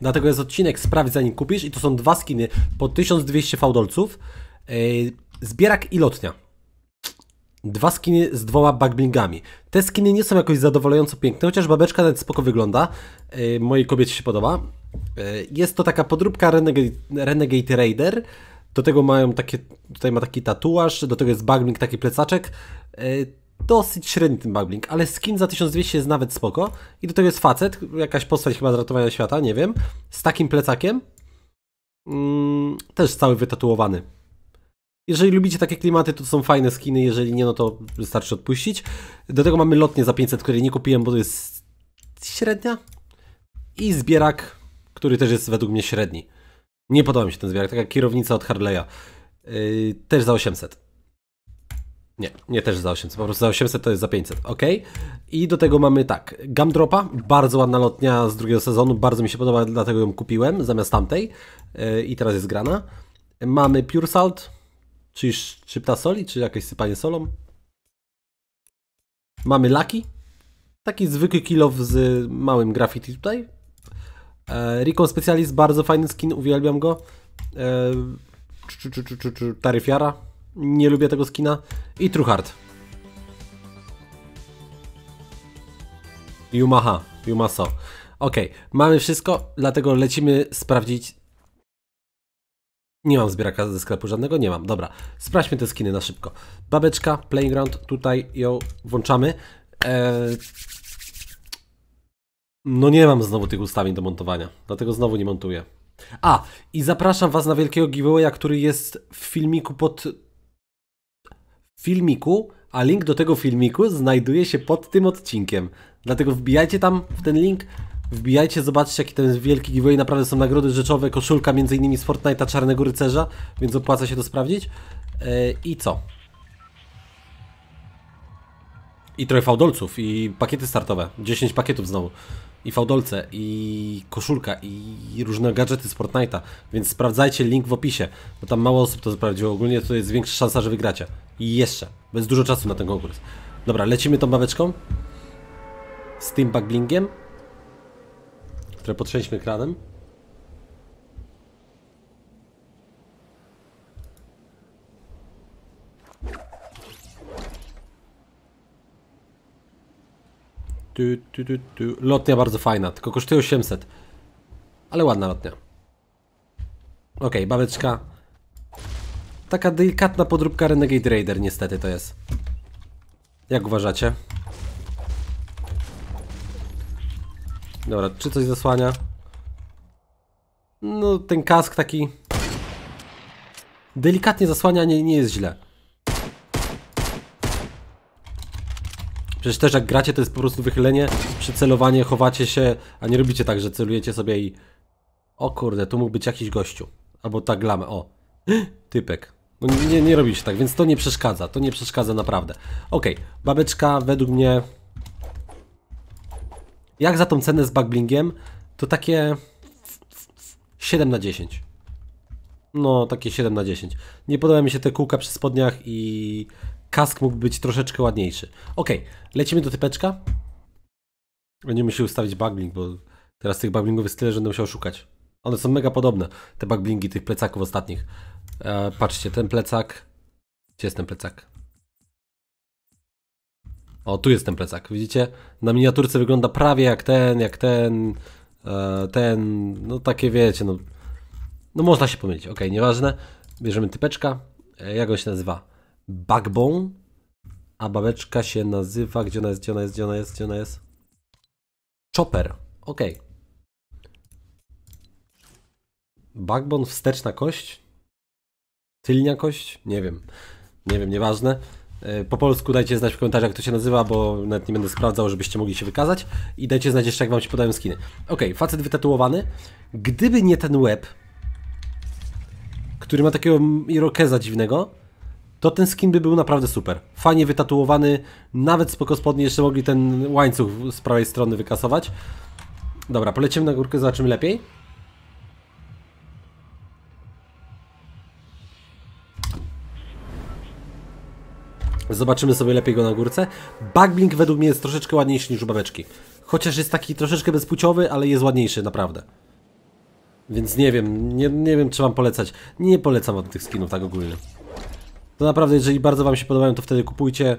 Dlatego jest odcinek Sprawdź zanim kupisz i to są dwa skiny po 1200 fałdolców. Yy, zbierak i lotnia. Dwa skiny z dwoma backblingami. Te skiny nie są jakoś zadowalająco piękne, chociaż babeczka nawet spoko wygląda. mojej kobiecie się podoba. jest to taka podróbka Renegade, Renegade Raider. Do tego mają takie, tutaj ma taki tatuaż, do tego jest bugling, taki plecaczek dosyć średni ten backlink, ale skin za 1200 jest nawet spoko. I do tego jest facet, jakaś postać chyba z ratowania świata, nie wiem, z takim plecakiem. Mm, też cały wytatuowany. Jeżeli lubicie takie klimaty, to są fajne skiny, jeżeli nie, no to wystarczy odpuścić. Do tego mamy lotnie za 500, które nie kupiłem, bo to jest średnia. I zbierak, który też jest według mnie średni. Nie podoba mi się ten zbierak, taka kierownica od Harley'a. Yy, też za 800. Nie, nie też za 800, po prostu za 800 to jest za 500, ok? I do tego mamy tak, Gumdropa, bardzo ładna lotnia z drugiego sezonu, bardzo mi się podoba, dlatego ją kupiłem zamiast tamtej yy, i teraz jest grana. Mamy Pure Salt, czyli szczypta soli, czy jakieś sypanie solą. Mamy Lucky, taki zwykły kilow z małym graffiti tutaj. E, Recon Specialist, bardzo fajny skin, uwielbiam go. E, Taryfiara, nie lubię tego skina. I TruHard, Yumaha, Yumaso. Ok, mamy wszystko, dlatego lecimy sprawdzić. Nie mam zbieraka ze sklepu żadnego, nie mam. Dobra, sprawdźmy te skiny na szybko. Babeczka, Playground, tutaj ją włączamy. Eee... No nie mam znowu tych ustawień do montowania, dlatego znowu nie montuję. A, i zapraszam Was na wielkiego giveawaya, który jest w filmiku pod filmiku, a link do tego filmiku znajduje się pod tym odcinkiem. Dlatego wbijajcie tam w ten link, wbijajcie, zobaczcie jaki ten wielki giveaway, naprawdę są nagrody rzeczowe, koszulka między innymi z Fortnite'a Czarnego Rycerza, więc opłaca się to sprawdzić. Yy, I co? I trochę fałdolców, i pakiety startowe, 10 pakietów znowu. I fałdolce, i koszulka, i różne gadżety z Fortnite'a, więc sprawdzajcie link w opisie, bo tam mało osób to sprawdziło, ogólnie to jest większa szansa, że wygracie. Jeszcze. Bez dużo czasu na ten konkurs. Dobra, lecimy tą baweczką. Z tym bugblingiem. Które potrzęśmy kranem. Tu, tu, tu, tu. Lotnia bardzo fajna, tylko kosztuje 800. Ale ładna lotnia. Okej, okay, baweczka Taka delikatna podróbka Renegade Raider niestety to jest. Jak uważacie? Dobra, czy coś zasłania? No, ten kask taki... Delikatnie zasłania nie, nie jest źle. Przecież też jak gracie to jest po prostu wychylenie, przycelowanie, chowacie się, a nie robicie tak, że celujecie sobie i... O kurde, tu mógł być jakiś gościu. Albo ta glama, o. Typek. No nie, nie robi się tak, więc to nie przeszkadza, to nie przeszkadza naprawdę. Okej, okay, babeczka według mnie... Jak za tą cenę z backblingiem, to takie... 7 na 10. No, takie 7 na 10. Nie podoba mi się te kółka przy spodniach i kask mógł być troszeczkę ładniejszy. Ok, lecimy do typeczka. Będziemy musieli ustawić backbling, bo teraz tych backblingów jest tyle, że będę musiał szukać. One są mega podobne, te backblingi tych plecaków ostatnich. E, patrzcie, ten plecak. Gdzie jest ten plecak? O, tu jest ten plecak. Widzicie? Na miniaturce wygląda prawie jak ten, jak ten, e, ten. No takie wiecie, no. No można się pomylić. Ok, nieważne. Bierzemy typeczka. E, jak on się nazywa? Backbone. A babeczka się nazywa. Gdzie ona jest? Gdzie ona jest? Gdzie ona jest? Gdzie ona jest? Chopper. Ok. Backbone, wsteczna kość tylnia kość? Nie wiem. Nie wiem, nieważne. E, po polsku dajcie znać w komentarzach, jak to się nazywa, bo nawet nie będę sprawdzał, żebyście mogli się wykazać. I dajcie znać jeszcze, jak wam się podają skiny. Ok, facet wytatuowany. Gdyby nie ten łeb, który ma takiego irokeza dziwnego, to ten skin by był naprawdę super. Fajnie wytatuowany, nawet spoko spodnie, jeszcze mogli ten łańcuch z prawej strony wykasować. Dobra, polecimy na górkę, zobaczymy lepiej. Zobaczymy sobie lepiej go na górce. Backblink według mnie jest troszeczkę ładniejszy niż u babeczki. Chociaż jest taki troszeczkę bezpłciowy, ale jest ładniejszy, naprawdę. Więc nie wiem, nie, nie wiem czy wam polecać. Nie polecam od tych skinów tak ogólnie. To naprawdę, jeżeli bardzo wam się podobają, to wtedy kupujcie.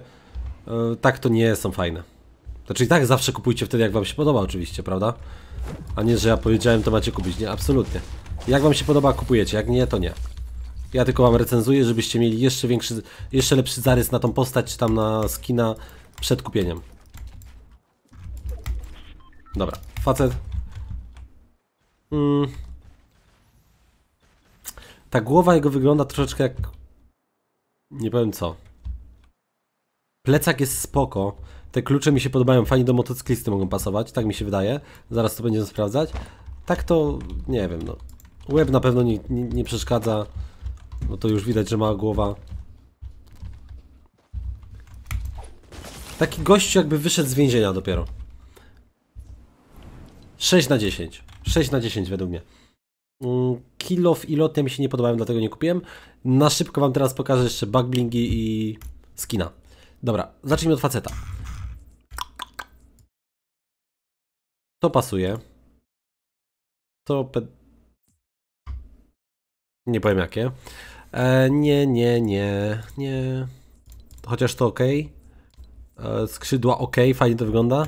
Yy, tak to nie są fajne. Znaczy i tak zawsze kupujcie wtedy, jak wam się podoba oczywiście, prawda? A nie, że ja powiedziałem, to macie kupić. Nie, absolutnie. Jak wam się podoba, kupujecie. Jak nie, to nie. Ja tylko wam recenzuję, żebyście mieli jeszcze większy, jeszcze lepszy zarys na tą postać, czy tam na skina przed kupieniem. Dobra, facet. Mm. Ta głowa jego wygląda troszeczkę jak... Nie powiem co. Plecak jest spoko. Te klucze mi się podobają, fajnie do motocyklisty mogą pasować, tak mi się wydaje. Zaraz to będziemy sprawdzać. Tak to, nie wiem, no. Łeb na pewno nie, nie, nie przeszkadza. No to już widać, że mała głowa. Taki gościu jakby wyszedł z więzienia dopiero. 6 na 10. 6 na 10 według mnie. Mm, Kilof i loty mi się nie podobają, dlatego nie kupiłem. Na szybko wam teraz pokażę jeszcze bagblingi i skina. Dobra, zacznijmy od faceta. To pasuje. To... Pe... Nie powiem jakie. E, nie, nie, nie, nie. Chociaż to ok. E, skrzydła ok, fajnie to wygląda.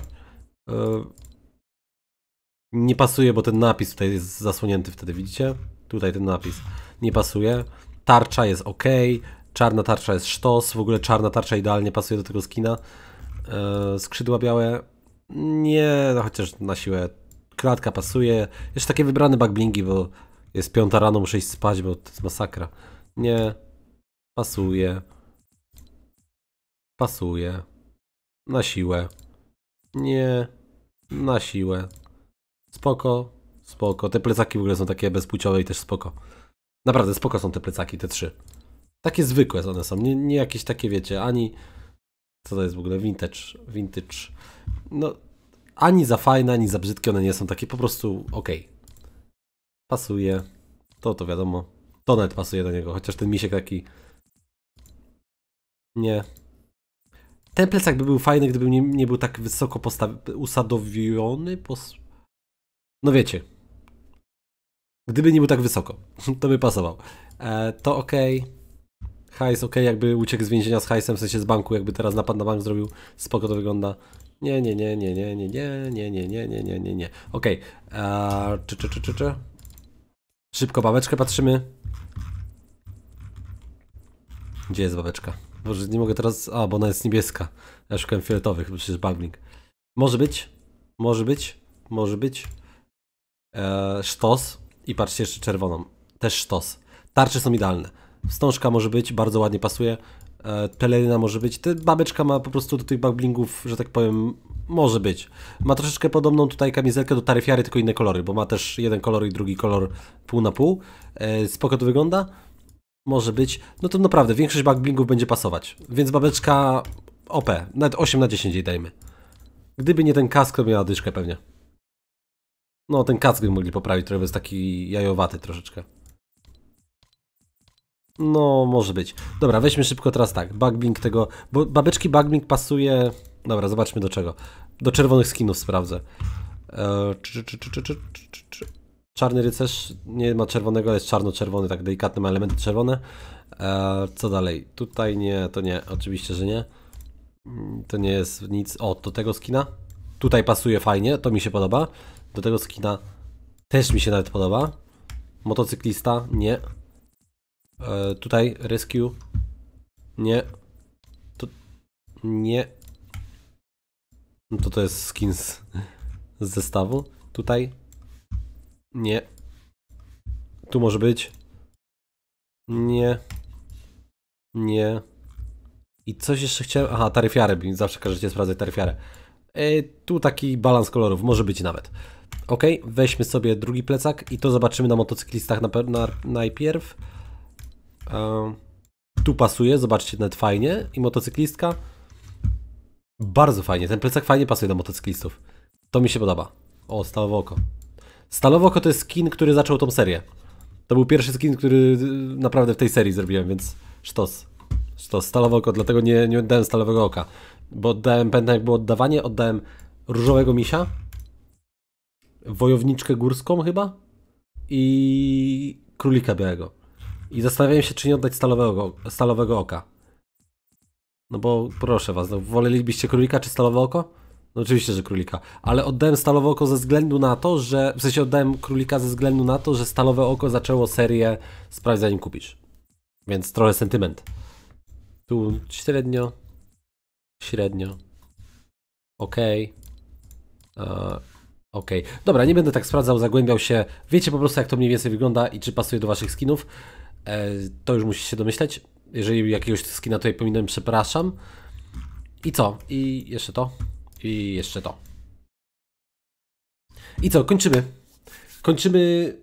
E, nie pasuje, bo ten napis tutaj jest zasłonięty wtedy, widzicie? Tutaj ten napis. Nie pasuje. Tarcza jest ok. Czarna tarcza jest sztos. W ogóle czarna tarcza idealnie pasuje do tego skina. E, skrzydła białe. Nie, no chociaż na siłę. Klatka pasuje. Jeszcze takie wybrane bagblingi, bo jest piąta rano, muszę iść spać, bo to jest masakra. Nie. Pasuje. Pasuje. Na siłę. Nie. Na siłę. Spoko. Spoko. Te plecaki w ogóle są takie bezpłciowe i też spoko. Naprawdę spoko są te plecaki, te trzy. Takie zwykłe one są. Nie, nie jakieś takie, wiecie, ani... Co to jest w ogóle? Vintage. Vintage. No, ani za fajne, ani za brzydkie one nie są takie po prostu ok. Pasuje. To to wiadomo. To nawet pasuje do niego, chociaż ten misiek taki... Nie. Ten plecak by był fajny, gdyby nie, nie był tak wysoko usadowiony. Pos... No wiecie. Gdyby nie był tak wysoko, to by pasował. E, to ok. Hajs ok, jakby uciekł z więzienia z hajsem, w sensie z banku, jakby teraz napad na bank zrobił, spoko to wygląda. Nie, nie, nie, nie, nie, nie, nie, nie, nie, nie, nie, nie, nie, nie. Okej. Okay. czy, czy, czy, czy, czy. Szybko babeczkę patrzymy. Gdzie jest babeczka? Może nie mogę teraz... A, bo ona jest niebieska. Ja szukałem fioletowych, bo przecież bugling. Może być. Może być. Może być. Eee, sztos. I patrzcie jeszcze czerwoną. Też sztos. Tarcze są idealne. Wstążka może być, bardzo ładnie pasuje. Eee, peleryna może być. Ta babeczka ma po prostu do tych buglingów, że tak powiem, może być. Ma troszeczkę podobną tutaj kamizelkę do taryfiary, tylko inne kolory, bo ma też jeden kolor i drugi kolor pół na pół. Eee, spoko to wygląda może być, no to naprawdę większość backblingów będzie pasować. Więc babeczka OP, nawet 8 na 10 jej dajmy. Gdyby nie ten kask, to miała dyszkę pewnie. No, ten kask by mogli poprawić trochę, jest taki jajowaty troszeczkę. No, może być. Dobra, weźmy szybko teraz tak, backbling tego, bo babeczki backbling pasuje... Dobra, zobaczmy do czego. Do czerwonych skinów sprawdzę. Eee, czy, czy, czy, czy, czy, czy, czy. Czarny Rycerz nie ma czerwonego, ale jest czarno-czerwony, tak delikatne ma elementy czerwone. E, co dalej? Tutaj nie, to nie, oczywiście, że nie. Mm, to nie jest nic. O, do tego skina. Tutaj pasuje fajnie, to mi się podoba. Do tego skina też mi się nawet podoba. Motocyklista, nie. E, tutaj Rescue, nie. To, nie. No to to jest skin z, z zestawu. Tutaj nie. Tu może być. Nie. Nie. I coś jeszcze chciałem... Aha, taryfiarę. Zawsze każecie sprawdzać taryfiarę. E, tu taki balans kolorów. Może być nawet. Ok, weźmy sobie drugi plecak i to zobaczymy na motocyklistach na, na, najpierw. E, tu pasuje, zobaczcie, nawet fajnie. I motocyklistka. Bardzo fajnie. Ten plecak fajnie pasuje do motocyklistów. To mi się podoba. O, stało w oko oko to jest skin, który zaczął tą serię. To był pierwszy skin, który y, naprawdę w tej serii zrobiłem, więc sztos. Sztos, stalowo oko, dlatego nie, nie oddałem stalowego oka. Bo oddałem, pamiętam jak było oddawanie, oddałem różowego misia, wojowniczkę górską chyba i królika białego. I zastanawiałem się, czy nie oddać stalowego, stalowego oka. No bo proszę was, no, wolelibyście królika czy stalowe oko? No oczywiście, że królika. Ale oddałem stalowe oko ze względu na to, że. W sensie oddałem królika ze względu na to, że stalowe oko zaczęło serię sprawdź zanim kupisz. Więc trochę sentyment. Tu średnio. Średnio. Okej. Okay. E, uh. Okej, okay. dobra, nie będę tak sprawdzał, zagłębiał się. Wiecie po prostu, jak to mniej więcej wygląda i czy pasuje do waszych skinów. E, to już musicie się domyśleć. Jeżeli jakiegoś skina tutaj pominąłem, przepraszam. I co? I jeszcze to. I jeszcze to. I co, kończymy. Kończymy.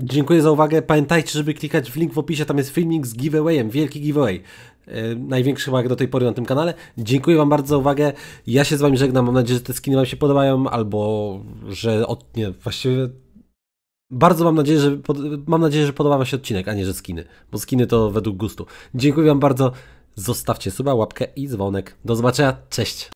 Dziękuję za uwagę. Pamiętajcie, żeby klikać w link w opisie. Tam jest filmik z giveawayem. Wielki giveaway. Yy, największy chyba do tej pory na tym kanale. Dziękuję Wam bardzo za uwagę. Ja się z Wami żegnam. Mam nadzieję, że te skiny Wam się podobają, albo że od... nie, właściwie bardzo mam nadzieję, że pod... mam nadzieję, że podoba Wam się odcinek, a nie że skiny, bo skiny to według gustu. Dziękuję Wam bardzo. Zostawcie suba, łapkę i dzwonek. Do zobaczenia. Cześć.